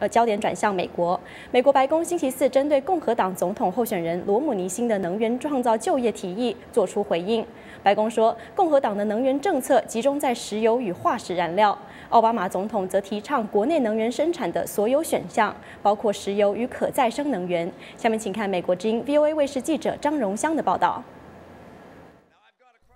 呃，焦点转向美国。美国白宫星期四针对共和党总统候选人罗姆尼新的能源创造就业提议作出回应。白宫说，共和党的能源政策集中在石油与化石燃料，奥巴马总统则提倡国内能源生产的所有选项，包括石油与可再生能源。下面请看美国之音 VOA 卫视记者张荣香的报道。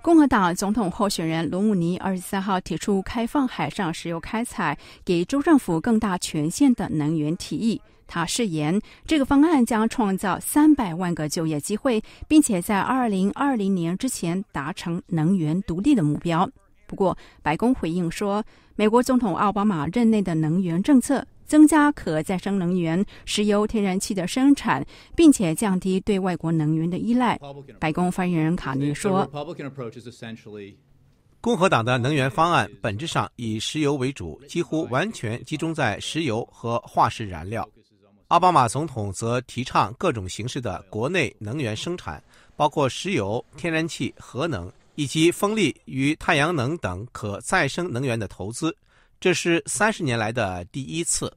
共和党总统候选人罗姆尼二十三号提出开放海上石油开采、给州政府更大权限的能源提议。他誓言，这个方案将创造三百万个就业机会，并且在二零二零年之前达成能源独立的目标。不过，白宫回应说，美国总统奥巴马任内的能源政策。增加可再生能源、石油、天然气的生产，并且降低对外国能源的依赖。白宫发言人卡尼说：“共和党的能源方案本质上以石油为主，几乎完全集中在石油和化石燃料。奥巴马总统则提倡各种形式的国内能源生产，包括石油、天然气、核能以及风力与太阳能等可再生能源的投资。”这是三十年来的第一次。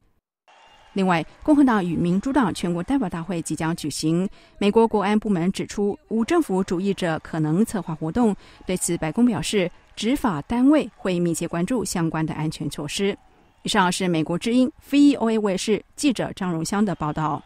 另外，共和党与民主党全国代表大会即将举行。美国国安部门指出，无政府主义者可能策划活动。对此，白宫表示，执法单位会密切关注相关的安全措施。以上是美国之音《v e o a 卫视记者张荣香的报道。